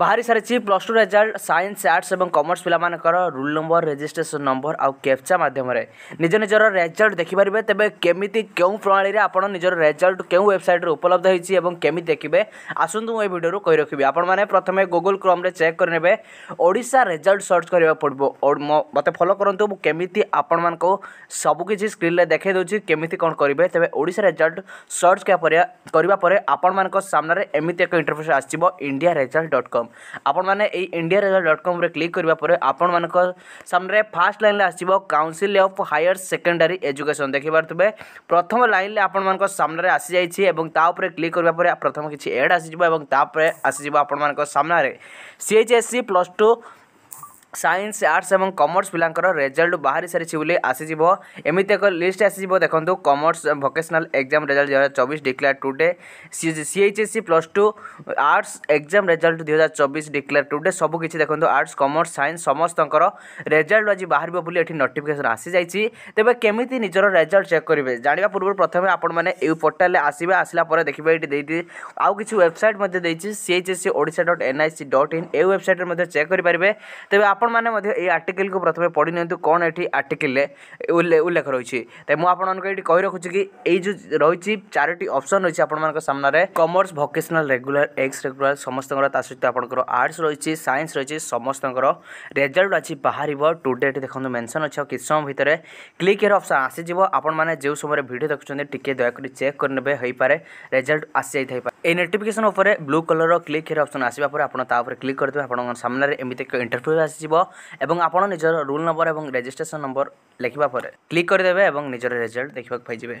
ବାହାରି ସାରିଛି plus two result science arts ଏବଂ କମର୍ସ ପିଲାମାନଙ୍କର ରୋଲ୍ ନମ୍ବର ରେଜିଷ୍ଟ୍ରେସନ୍ ନମ୍ବର ଆଉ କ୍ୟାପ୍ଚା ମାଧ୍ୟମରେ ନିଜ ନିଜର ରେଜଲ୍ଟ ଦେଖିପାରିବେ ତେବେ କେମିତି କେଉଁ ପ୍ରଣାଳୀରେ ଆପଣ ନିଜର ରେଜଲ୍ଟ କେଉଁ ୱେବସାଇଟ୍ରେ ଉପଲବ୍ଧ ହୋଇଛି ଏବଂ କେମିତି ଦେଖିବେ ଆସନ୍ତୁ ମୁଁ ଏ ଭିଡ଼ିଓରୁ କହି ରଖିବି ଆପଣମାନେ ପ୍ରଥମେ ଗୁଗୁଲ୍ କ୍ରୋମ୍ରେ ଚେକ୍ କରିନେବେ ଓଡ଼ିଶା ରେଜଲ୍ଟ ସର୍ଚ୍ଚ କରିବାକୁ ପଡ଼ିବ ମୋତେ ଫଲୋ କରନ୍ତୁ ମୁଁ କେମିତି ଆପଣମାନଙ୍କୁ ସବୁକିଛି ସ୍କ୍ରିନ୍ରେ ଦେଖାଇ ଦେଉଛି କେମିତି କ'ଣ କରିବେ ତେବେ ଓଡ଼ିଶା ରେଜଲ୍ଟ ସର୍ଚ୍ଚ କରିବା ପରେ ଆପଣମାନଙ୍କ ସାମ୍ନାରେ ଏମିତି ଏକ ଇଣ୍ଟରଫେସ୍ ଆସିବ India result dot com dot ଆପଣମାନେ ଏଇ ଇଣ୍ଡିଆ ରେଜଲ୍ଟ ଡଟ୍ କମ୍ରେ କ୍ଲିକ୍ କରିବା ପରେ ଆପଣମାନଙ୍କ ସାମ୍ନାରେ ଫାର୍ଷ୍ଟ ଲାଇନ୍ରେ ଆସିବ council of higher secondary education ଦେଖିପାରୁଥିବେ ପ୍ରଥମ ଲାଇନ୍ରେ ଆପଣମାନଙ୍କ ସାମ୍ନାରେ ଆସିଯାଇଛି ଏବଂ ତା ଉପରେ କ୍ଲିକ୍ କରିବା ପରେ ପ୍ରଥମ କିଛି ଏଡ଼୍ ଆସିଯିବ ଏବଂ ତାପରେ ଆସିଯିବ ଆପଣମାନଙ୍କ ସାମ୍ନାରେ C H S C plus two science arts এবং কমর্স পিলাঙ্কর রেজল্ট বাহারি সারিছি বলে আসিযোগ এমিতি এক লিষ্ট আসিযোগ দেখুন কমর্স ভোকেশনাল এক্সাম রেজল্ট দুই হাজার চবিশ declare today CHSC plus two arts exam result দুই হাজার চবিশ ডিক্লেয়ার টুডে সবু কিছু দেখুন আর্টস কমর্স সাইন্স সমস্তর রেজল্ট আজ বাহার বলে এটি নোটিফিকেসন আসিযাই তেমন কেমিতি নিজের রেজল্ট চেক করবে জাঁয়া পূর্ব প্রথমে আপনার এই পোর্টালে আসবে আসলা পরে দেখবে এটি দিয়ে আউ কিছু ওয়েবসাইট মধ্যে দিয়েছি CHSC Odisha dot NIC dot in এই ওয়েবসাইটে চেক করে পারবে তবে ଆପଣମାନେ ମଧ୍ୟ ଏଇ ଆର୍ଟିକିଲ୍କୁ ପ୍ରଥମେ ପଢ଼ି ନିଅନ୍ତୁ କ'ଣ ଏଠି ଆର୍ଟିକିଲ୍ରେ ଉଲ୍ଲେଖ ରହିଛି ତ ମୁଁ ଆପଣମାନଙ୍କୁ ଏଇଠି କହି ରଖୁଛି କି ଏଇ ଯେଉଁ ରହିଛି ଚାରୋଟି ଅପସନ୍ ରହିଛି ଆପଣମାନଙ୍କ ସାମ୍ନାରେ commerce vocational regular ex regular ସମସ୍ତଙ୍କର ତା ସହିତ ଆପଣଙ୍କର ଆର୍ଟ୍ସ ରହିଛି ସାଇନ୍ସ ରହିଛି ସମସ୍ତଙ୍କର ରେଜଲ୍ଟ ଅଛି ବାହାରିବ ଟୁଡେ ଏଠି ଦେଖନ୍ତୁ ମେନ୍ସନ୍ ଅଛି ଆଉ କିଛି ସମୟ ଭିତରେ କ୍ଲିକ୍ ହେର ଅପସନ୍ ଆସିଯିବ ଆପଣମାନେ ଯେଉଁ ସମୟରେ ଭିଡ଼ିଓ ଦେଖୁଛନ୍ତି ଟିକେ ଦୟାକରି ଚେକ୍ କରିନେବେ ହେଇପାରେ ରେଜଲ୍ଟ ଆସିଯାଇଥାଇପାରେ এই নোଟିଫିକେସନ୍ ଉପରେ ବ୍ଲୁ କଲର୍ର କ୍ଲିକ୍ ହେର ଅପସନ୍ ଆସିବା ପରେ ଆପଣ ତା ଉପରେ କ୍ଲିକ୍ କରିଦେବେ ଆପଣଙ୍କ ସାମ୍ନାରେ ଏମିତି ଏକ ଇଣ୍ଟରଫ୍ୟୁ ଆସିଯିବ ଏବଂ ଆପଣ ନିଜର ରୋଲ୍ ନମ୍ବର ଏବଂ ରେଜିଷ୍ଟ୍ରେସନ୍ ନମ୍ବର ଲେଖିବା ପରେ କ୍ଲିକ୍ କରିଦେବେ ଏବଂ ନିଜର ରେଜଲ୍ଟ ଦେଖିବାକୁ ପାଇଯିବେ